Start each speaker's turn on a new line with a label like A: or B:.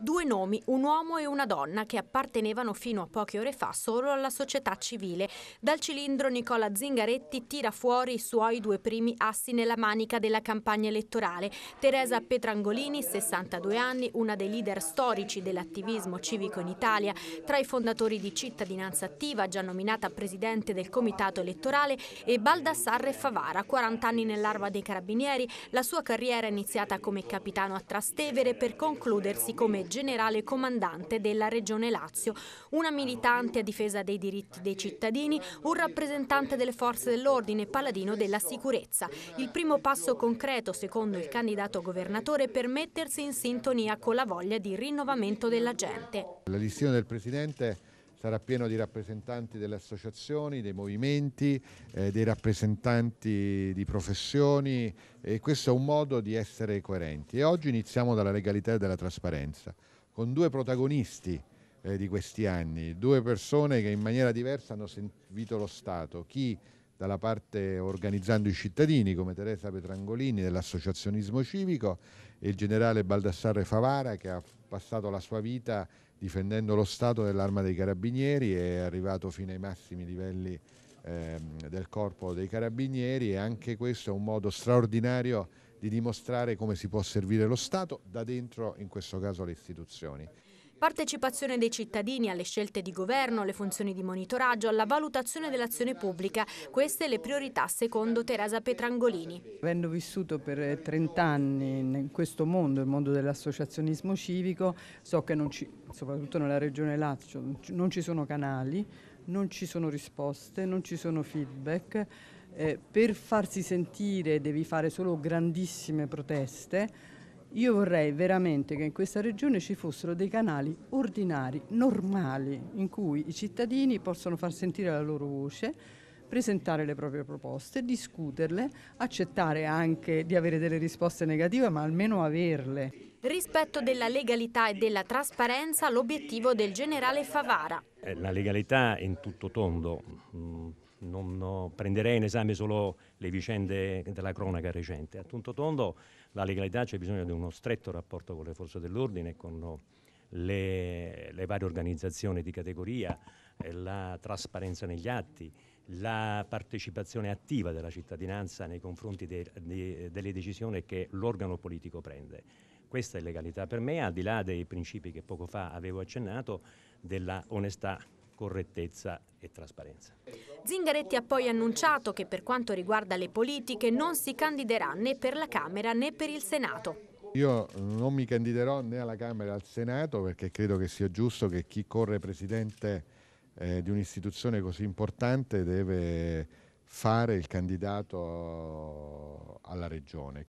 A: Due nomi, un uomo e una donna, che appartenevano fino a poche ore fa solo alla società civile. Dal cilindro Nicola Zingaretti tira fuori i suoi due primi assi nella manica della campagna elettorale. Teresa Petrangolini, 62 anni, una dei leader storici dell'attivismo civico in Italia, tra i fondatori di Cittadinanza Attiva, già nominata presidente del comitato elettorale, e Baldassarre Favara, 40 anni nell'arma dei carabinieri. La sua carriera è iniziata come capitano a Trastevere per concludersi come generale comandante della Regione Lazio, una militante a difesa dei diritti dei cittadini, un rappresentante delle forze dell'ordine e paladino della sicurezza. Il primo passo concreto, secondo il candidato governatore, per mettersi in sintonia con la voglia di rinnovamento della gente.
B: La del Presidente sarà pieno di rappresentanti delle associazioni, dei movimenti, eh, dei rappresentanti di professioni e questo è un modo di essere coerenti. E oggi iniziamo dalla legalità e dalla trasparenza, con due protagonisti eh, di questi anni, due persone che in maniera diversa hanno servito lo Stato, chi dalla parte organizzando i cittadini come Teresa Petrangolini dell'associazionismo civico e il generale Baldassarre Favara che ha passato la sua vita difendendo lo Stato dell'arma dei carabinieri, è arrivato fino ai massimi livelli ehm, del corpo dei carabinieri e anche questo è un modo straordinario di dimostrare come si può servire lo Stato da dentro, in questo caso, le istituzioni.
A: Partecipazione dei cittadini alle scelte di governo, alle funzioni di monitoraggio, alla valutazione dell'azione pubblica, queste le priorità secondo Teresa Petrangolini.
C: Avendo vissuto per 30 anni in questo mondo, il mondo dell'associazionismo civico, so che ci, soprattutto nella regione Lazio non ci sono canali, non ci sono risposte, non ci sono feedback. Eh, per farsi sentire devi fare solo grandissime proteste io vorrei veramente che in questa regione ci fossero dei canali ordinari, normali, in cui i cittadini possono far sentire la loro voce, presentare le proprie proposte, discuterle, accettare anche di avere delle risposte negative, ma almeno averle. Rispetto
A: della legalità e della trasparenza, l'obiettivo del generale Favara.
D: Eh, la legalità in tutto tondo mm, non, prenderei in esame solo le vicende della cronaca recente. A tutto tondo la legalità c'è bisogno di uno stretto rapporto con le forze dell'ordine, con le, le varie organizzazioni di categoria, eh, la trasparenza negli atti, la partecipazione attiva della cittadinanza nei confronti de, de, delle decisioni che l'organo politico prende. Questa è legalità per me, al di là dei principi che poco fa avevo accennato, della onestà correttezza e trasparenza.
A: Zingaretti ha poi annunciato che per quanto riguarda le politiche non si candiderà né per la Camera né per il Senato.
B: Io non mi candiderò né alla Camera né al Senato perché credo che sia giusto che chi corre presidente eh, di un'istituzione così importante deve fare il candidato alla regione.